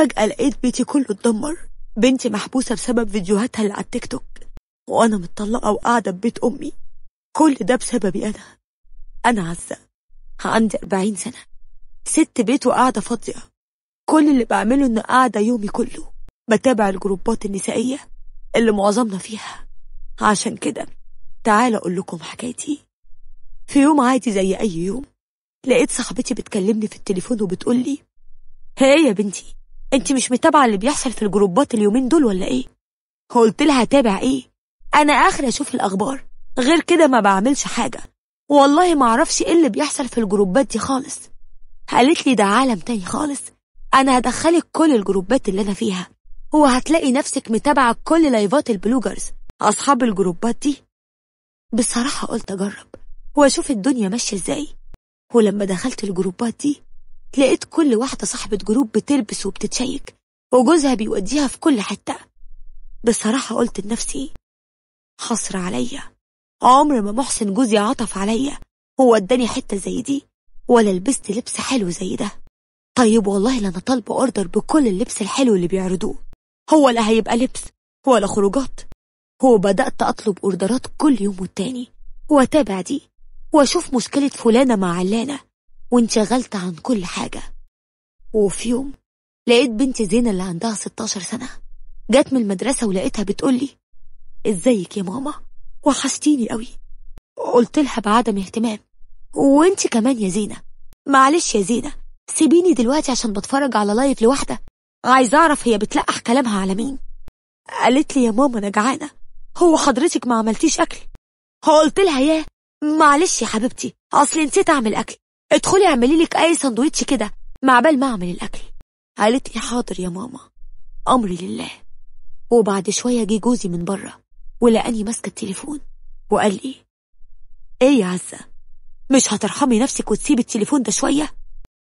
فجأة لقيت بيتي كله اتدمر بنتي محبوسة بسبب فيديوهاتها اللي على التيك توك وأنا متطلقة وقاعدة ببيت أمي كل ده بسببي أنا أنا عزة عندي أربعين سنة ست بيت وقاعدة فاضية كل اللي بعمله إن قاعدة يومي كله بتابع الجروبات النسائية اللي معظمنا فيها عشان كده تعال أقول لكم حكايتي في يوم عادي زي أي يوم لقيت صاحبتي بتكلمني في التليفون وبتقولي هي يا بنتي انت مش متابعه اللي بيحصل في الجروبات اليومين دول ولا ايه قلت لها تابع ايه انا اخر اشوف الاخبار غير كده ما بعملش حاجه والله ما اعرفش ايه اللي بيحصل في الجروبات دي خالص قالت لي ده عالم تاني خالص انا هدخلك كل الجروبات اللي انا فيها وهتلاقي نفسك متابعه كل لايفات البلوجرز اصحاب الجروبات دي بصراحه قلت اجرب واشوف الدنيا ماشيه ازاي ولما دخلت الجروبات دي لقيت كل واحدة صاحبة جروب بتلبس وبتتشيك وجوزها بيوديها في كل حتة بصراحة قلت لنفسي حصر عليا عمر ما محسن جوزي عطف عليا هو اداني حتة زي دي ولا لبست لبس حلو زي ده طيب والله لا انا طالبة اوردر بكل اللبس الحلو اللي بيعرضوه هو لا هيبقى لبس ولا خروجات هو بدأت أطلب أوردرات كل يوم والتاني وأتابع دي وأشوف مشكلة فلانة مع علانة وانشغلت عن كل حاجة وفي يوم لقيت بنتي زينة اللي عندها 16 سنة جت من المدرسة ولقيتها بتقولي ازيك يا ماما وحشتيني قوي قلت لها بعدم اهتمام وانت كمان يا زينة معلش يا زينة سيبيني دلوقتي عشان بتفرج على لايف لوحدة عايزة أعرف هي بتلقح كلامها على مين قالت لي يا ماما أنا جعانة هو حضرتك ما عملتيش أكل قلت لها ياه معلش يا حبيبتي أصل نسيت أعمل أكل ادخلي اعملي لك اي سندوتش كده مع بال ما اعمل الاكل قالت لي حاضر يا ماما امري لله وبعد شويه جه جوزي من بره ولقاني ماسكه التليفون وقال لي ايه يا عزه مش هترحمي نفسك وتسيبي التليفون ده شويه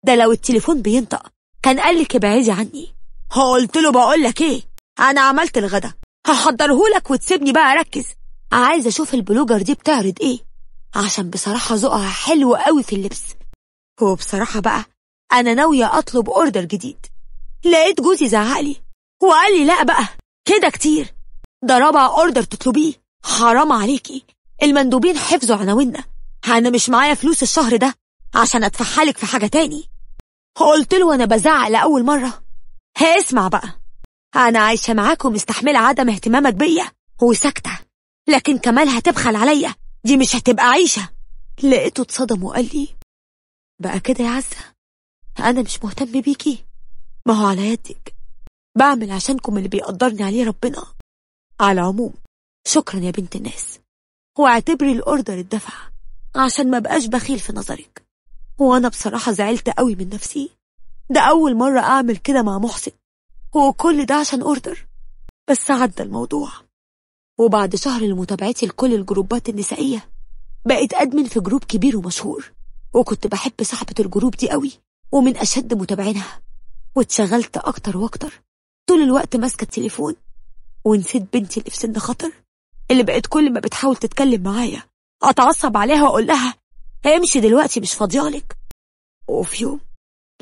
ده لو التليفون بينطق كان قال لك ابعدي عني قلت له بقول لك ايه انا عملت الغدا لك وتسيبني بقى اركز عايزه اشوف البلوجر دي بتعرض ايه عشان بصراحه ذوقها حلو قوي في اللبس وبصراحة بقى أنا ناوية أطلب أوردر جديد لقيت جوزي زعقلي وقال لي لا بقى كده كتير ده رابع أوردر تطلبيه حرام عليكي المندوبين حفظوا عناويننا أنا مش معايا فلوس الشهر ده عشان أدفعها لك في حاجة تاني قلت له وأنا بزعق لأول مرة هاسمع بقى أنا عايشة معاك ومستحملة عدم اهتمامك بيا وساكتة لكن كمال هتبخل عليا دي مش هتبقى عيشة لقيته اتصدم وقال لي بقى كده يا عزة أنا مش مهتم بيكي ما هو على يدك بعمل عشانكم اللي بيقدرني عليه ربنا على العموم شكرا يا بنت الناس واعتبري الأوردر الدفع عشان ما بقاش بخيل في نظرك وأنا بصراحة زعلت قوي من نفسي ده أول مرة أعمل كده مع محسن وكل ده عشان أوردر بس عدى الموضوع وبعد شهر لمتابعتي لكل الجروبات النسائية بقيت أدمن في جروب كبير ومشهور وكنت بحب صاحبة الجروب دي قوي ومن أشد متابعينها واتشغلت أكتر وأكتر طول الوقت ماسكة التليفون ونسيت بنتي اللي في سن خطر اللي بقت كل ما بتحاول تتكلم معايا أتعصب عليها وأقول لها امشي دلوقتي مش فاضيالك وفي يوم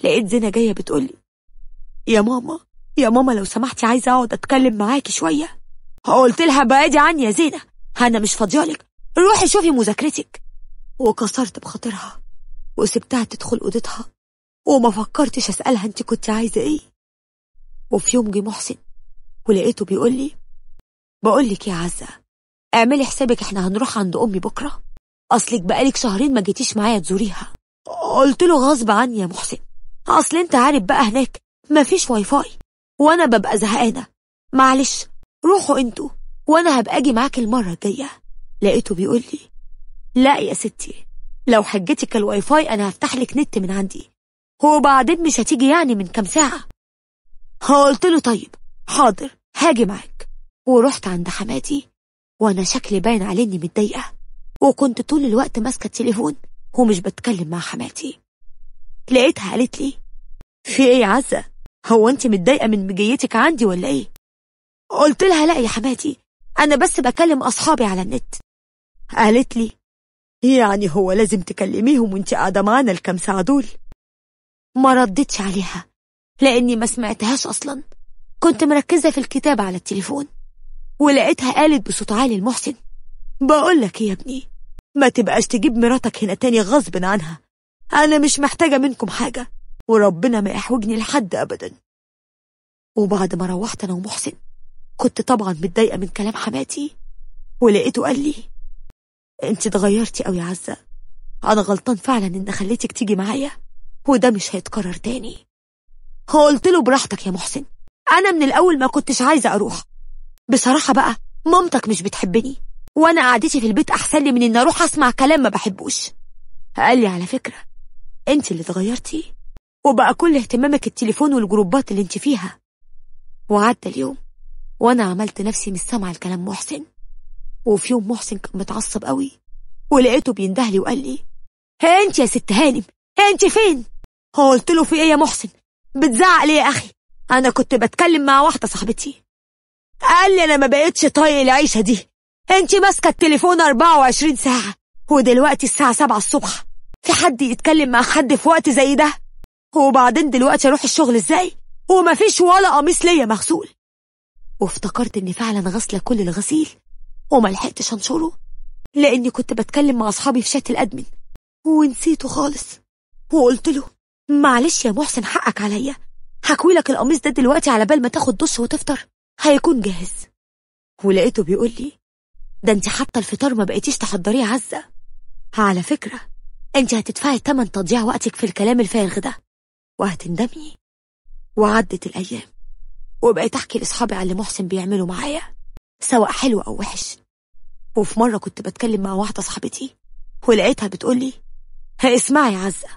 لقيت زينة جاية بتقولي يا ماما يا ماما لو سمحتي عايزة أقعد أتكلم معاكي شوية قلت لها بعدي عني يا زينة أنا مش فاضيالك روحي شوفي مذاكرتك وكسرت بخاطرها وسبتها تدخل أوضتها وما فكرتش أسألها أنت كنت عايزة إيه وفي يوم جه محسن ولقيته بيقول لي بقول لك يا عزة اعملي حسابك احنا هنروح عند أمي بكرة أصلك بقالك شهرين ما جيتيش معايا تزوريها قلت له غصب عني يا محسن أصل أنت عارف بقى هناك مفيش واي فاي وأنا ببقى زهقانة معلش روحوا انتوا وأنا هبقى أجي معاك المرة الجاية لقيته بيقول لي لا يا ستي لو حجتك الواي فاي انا هفتح لك نت من عندي وبعدين مش هتيجي يعني من كام ساعه قلت له طيب حاضر هاجي معاك ورحت عند حماتي وانا شكلي باين عليه اني متضايقه وكنت طول الوقت ماسكه التليفون ومش بتكلم مع حماتي لقيتها قالت لي في ايه يا عزه هو انت متضايقه من مجيتك عندي ولا ايه قلت لها لا يا حماتي انا بس بكلم اصحابي على النت قالت لي يعني هو لازم تكلميهم وانت قاعدة معانا الكام ساعة دول ما ردتش عليها لأني ما سمعتهاش أصلا كنت مركزة في الكتاب على التليفون ولقيتها قالت بصوت عالي لمحسن بقولك إيه يا ابني ما تبقاش تجيب مراتك هنا تاني غصب عنها أنا مش محتاجة منكم حاجة وربنا ما يحوجني لحد أبدا وبعد ما روحت أنا ومحسن كنت طبعا متضايقة من كلام حماتي ولقيته قال لي انت اتغيرتي قوي يا عزة انا غلطان فعلا ان خليتك تيجي معايا وده مش هيتكرر تاني قلت له براحتك يا محسن انا من الاول ما كنتش عايزة اروح بصراحة بقى مامتك مش بتحبني وانا قعدتي في البيت احسن لي من ان اروح اسمع كلام ما بحبوش قال لي على فكرة انت اللي اتغيرتي وبقى كل اهتمامك التليفون والجروبات اللي انت فيها وعدى اليوم وانا عملت نفسي مش سامعه الكلام محسن وفي يوم محسن كان متعصب قوي ولقيته بيندهلي وقال لي ها انت يا ست هانم ها انت فين قلت له في ايه يا محسن بتزعق ليه يا اخي انا كنت بتكلم مع واحده صاحبتي قال لي انا ما بقتش طايق العيشه دي انت ماسكه التليفون 24 ساعه ودلوقتي الساعه 7 الصبح في حد يتكلم مع حد في وقت زي ده وبعدين دلوقتي اروح الشغل ازاي ومفيش ولا قميص ليا مغسول وافتكرت اني فعلا غسله كل الغسيل وما لحقتش انشره لاني كنت بتكلم مع اصحابي في شات الادمن ونسيته خالص وقلت له معلش يا محسن حقك عليا هكوي لك القميص ده دلوقتي على بال ما تاخد دش وتفطر هيكون جاهز ولقيته بيقول لي ده انت حتى الفطار ما بقيتيش تحضريه عزه على فكره انت هتدفعي تمن تضييع وقتك في الكلام الفارغ ده وهتندمي وعدت الايام وبقيت احكي لاصحابي على اللي محسن بيعمله معايا سواء حلو او وحش وفي مرة كنت بتكلم مع واحدة صاحبتي ولقيتها بتقولي اسمعي عزة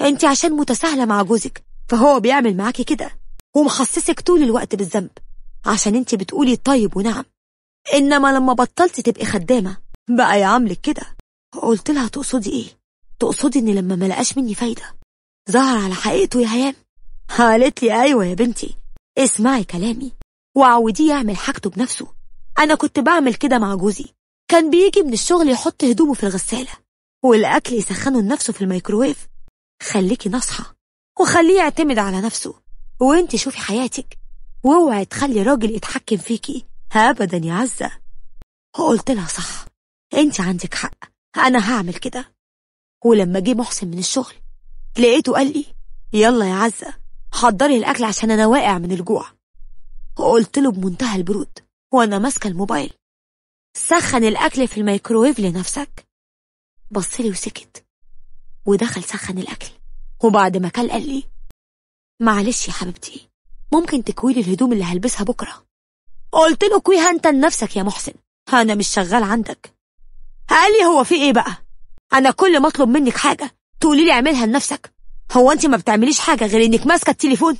انت عشان متساهلة مع جوزك فهو بيعمل معاكي كده ومخصصك طول الوقت بالذنب عشان انت بتقولي طيب ونعم انما لما بطلت تبقي خدامة بقى يعاملك كده قلت لها تقصدي ايه تقصدي ان لما ملقاش مني فايدة ظهر على حقيقته يا هيام قالت لي ايوه يا بنتي اسمعي كلامي وعوديه يعمل حاجته بنفسه أنا كنت بعمل كده مع جوزي كان بيجي من الشغل يحط هدومه في الغسالة والأكل يسخنه لنفسه في الميكروويف خليكي ناصحة وخليه يعتمد على نفسه وانت شوفي حياتك واوعي تخلي راجل يتحكم فيكي أبدا يا عزة قلت لها صح انت عندك حق أنا هعمل كده ولما جه محسن من الشغل لقيته قال لي يلا يا عزة حضري الأكل عشان أنا واقع من الجوع قلت له بمنتهى البرود وأنا ماسكة الموبايل سخن الأكل في الميكرويف لنفسك بصلي وسكت ودخل سخن الأكل وبعد ما كل قال لي معلش يا حبيبتي ممكن تكوي لي الهدوم اللي هلبسها بكرة قلت له كويها انت لنفسك يا محسن أنا مش شغال عندك قال لي هو في إيه بقى أنا كل ما أطلب منك حاجة تقولي لي اعملها لنفسك هو أنت ما بتعمليش حاجة غير إنك ماسكة التليفون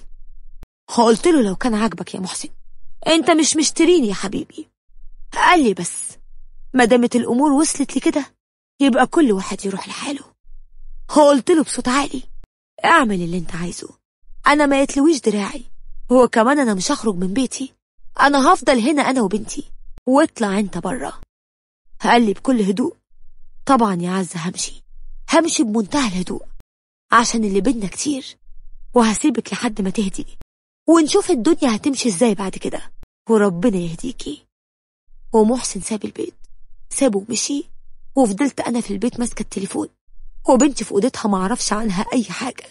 قلت له لو كان عاجبك يا محسن انت مش مشتريني يا حبيبي قال لي بس ما دامت الامور وصلت لكده يبقى كل واحد يروح لحاله قلت له بصوت عالي اعمل اللي انت عايزه انا ما يتلويش دراعي هو كمان انا مش هخرج من بيتي انا هفضل هنا انا وبنتي واطلع انت بره قال لي بكل هدوء طبعا يا عز همشي همشي بمنتهى الهدوء عشان اللي بينا كتير وهسيبك لحد ما تهدي ونشوف الدنيا هتمشي ازاي بعد كده وربنا يهديكي ومحسن ساب البيت سابه ومشي وفضلت أنا في البيت ماسكة التليفون وبنتي في أوضتها معرفش عنها أي حاجة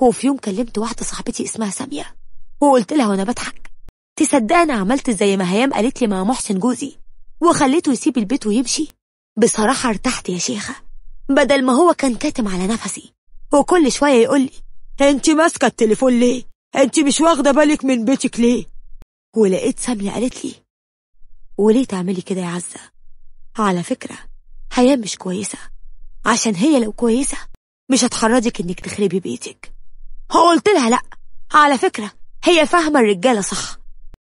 وفي يوم كلمت واحدة صاحبتي اسمها سامية وقلت لها وأنا بضحك تصدقني عملت زي ما هيام قالت لي مع محسن جوزي وخليته يسيب البيت ويمشي بصراحة ارتحت يا شيخة بدل ما هو كان كاتم على نفسي وكل شوية يقول لي انت ماسكة التليفون ليه انت مش واخدة بالك من بيتك ليه ولقيت سامية قالت لي وليه تعملي كده يا عزة على فكرة حياة مش كويسة عشان هي لو كويسة مش هتحرضك انك تخربي بيتك قلت لها لأ على فكرة هي فاهمة الرجالة صح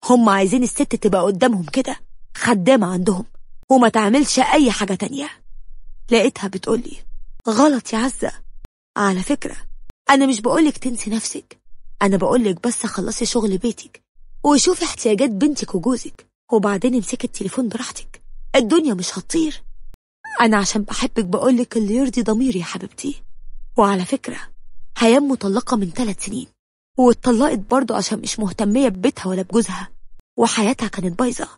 هم عايزين الست تبقى قدامهم كده خدامة عندهم وما تعملش أي حاجة تانية لقيتها بتقولي غلط يا عزة على فكرة أنا مش بقولك تنسي نفسك أنا بقولك بس خلصي شغل بيتك وشوفي احتياجات بنتك وجوزك وبعدين امسكي التليفون براحتك الدنيا مش هتطير أنا عشان بحبك بقولك اللي يرضي ضميري يا حبيبتي وعلى فكرة هيام مطلقة من ثلاث سنين واتطلقت برضه عشان مش مهتمية ببيتها ولا بجوزها وحياتها كانت بايظة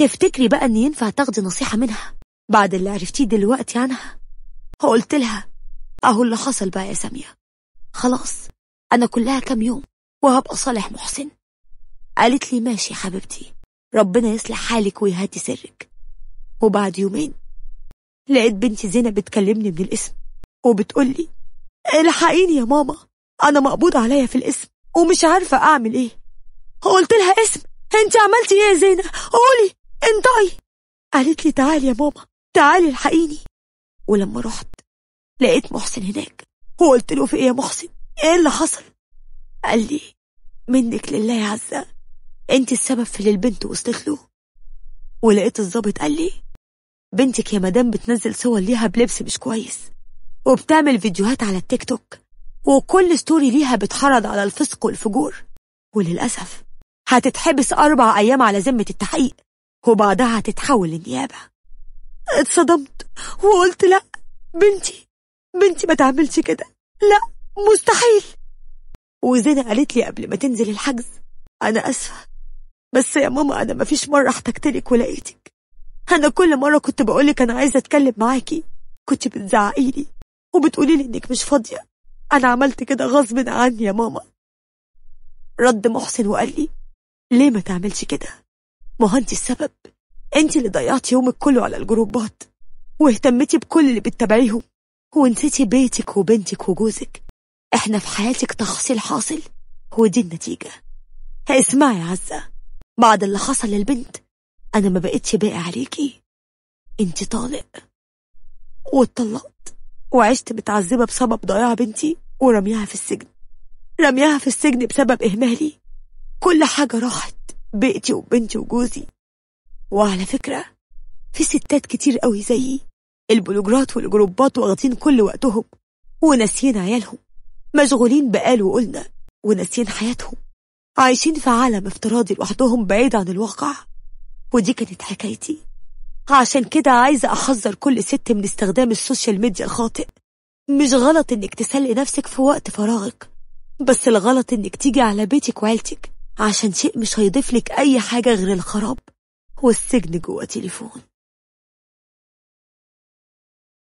تفتكري بقى إن ينفع تاخدي نصيحة منها بعد اللي عرفتيه دلوقتي عنها قلت لها أهو اللي حصل بقى يا سامية خلاص أنا كلها كام يوم وهبقى صالح محسن قالت لي ماشي حبيبتي ربنا يصلح حالك ويهدي سرك وبعد يومين لقيت بنتي زينب بتكلمني من الاسم وبتقول لي الحقيني يا ماما انا مقبوض عليا في الاسم ومش عارفه اعمل ايه قلت لها اسم انت عملتي ايه يا زينب قولي انطقي قالت لي تعالي يا ماما تعالي الحقيني ولما رحت لقيت محسن هناك وقلت له في ايه يا محسن ايه اللي حصل قال لي منك لله يا عزه انت السبب في اللي البنت وصلت له ولقيت الظابط قال لي بنتك يا مدام بتنزل صور ليها بلبس مش كويس وبتعمل فيديوهات على التيك توك وكل ستوري ليها بتحرض على الفسق والفجور وللأسف هتتحبس أربع أيام على ذمة التحقيق وبعدها هتتحول للنيابة اتصدمت وقلت لأ بنتي بنتي ما تعملش كده لأ مستحيل وزينة قالت لي قبل ما تنزل الحجز أنا أسفة بس يا ماما أنا مفيش مرة احتجتلك ولقيتك أنا كل مرة كنت بقولك أنا عايزة أتكلم معاكي كنت بتزعقيلي وبتقوليلي إنك مش فاضية أنا عملت كده غصب عني يا ماما رد محسن وقال لي ليه ما تعملش كده ما انت السبب انت اللي ضيعتي يومك كله على الجروبات واهتمتي بكل اللي بتتابعيهم ونسيتي بيتك وبنتك وجوزك احنا في حياتك تحصيل حاصل ودي النتيجة اسمعي عزة بعد اللي حصل للبنت أنا ما بقتش باقي عليكي أنت طالق واتطلقت وعشت متعذبة بسبب ضياع بنتي ورميها في السجن رميها في السجن بسبب إهمالي كل حاجة راحت بيتي وبنتي وجوزي وعلى فكرة في ستات كتير قوي زيي البلوجرات والجروبات واخدين كل وقتهم وناسيين عيالهم مشغولين بقال وقلنا وناسيين حياتهم عايشين في عالم افتراضي لوحدهم بعيد عن الواقع ودي كانت حكايتي عشان كده عايزة أحذر كل ست من استخدام السوشيال ميديا الخاطئ مش غلط إنك تسلي نفسك في وقت فراغك بس الغلط إنك تيجي على بيتك وعيلتك عشان شيء مش هيضيف لك أي حاجة غير الخراب والسجن جوه تليفون